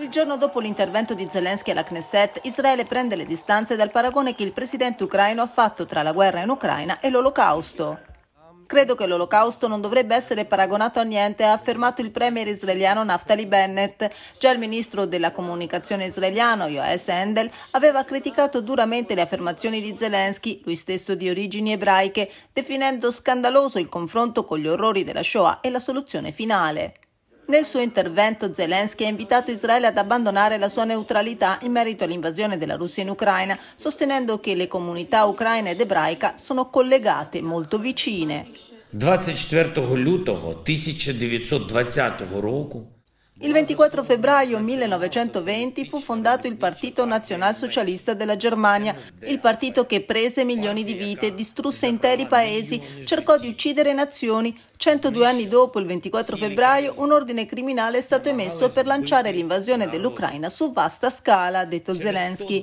Il giorno dopo l'intervento di Zelensky alla Knesset, Israele prende le distanze dal paragone che il presidente ucraino ha fatto tra la guerra in Ucraina e l'Olocausto. Credo che l'olocausto non dovrebbe essere paragonato a niente, ha affermato il premier israeliano Naftali Bennett. Già il ministro della comunicazione israeliano, Yoes Handel, aveva criticato duramente le affermazioni di Zelensky, lui stesso di origini ebraiche, definendo scandaloso il confronto con gli orrori della Shoah e la soluzione finale. Nel suo intervento Zelensky ha invitato Israele ad abbandonare la sua neutralità in merito all'invasione della Russia in Ucraina, sostenendo che le comunità ucraina ed ebraica sono collegate molto vicine. 24 лютого 1920 року il 24 febbraio 1920 fu fondato il Partito Nazionalsocialista della Germania, il partito che prese milioni di vite, distrusse interi paesi, cercò di uccidere nazioni. 102 anni dopo, il 24 febbraio, un ordine criminale è stato emesso per lanciare l'invasione dell'Ucraina su vasta scala, ha detto Zelensky.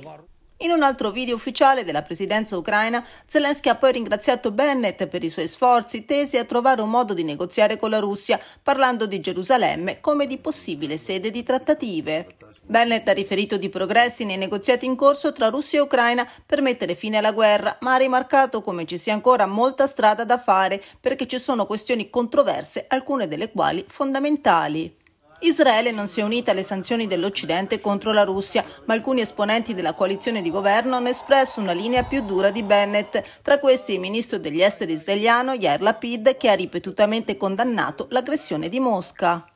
In un altro video ufficiale della presidenza ucraina, Zelensky ha poi ringraziato Bennett per i suoi sforzi tesi a trovare un modo di negoziare con la Russia, parlando di Gerusalemme come di possibile sede di trattative. Bennett ha riferito di progressi nei negoziati in corso tra Russia e Ucraina per mettere fine alla guerra, ma ha rimarcato come ci sia ancora molta strada da fare perché ci sono questioni controverse, alcune delle quali fondamentali. Israele non si è unita alle sanzioni dell'Occidente contro la Russia, ma alcuni esponenti della coalizione di governo hanno espresso una linea più dura di Bennett, tra questi il ministro degli esteri israeliano Yair Lapid, che ha ripetutamente condannato l'aggressione di Mosca.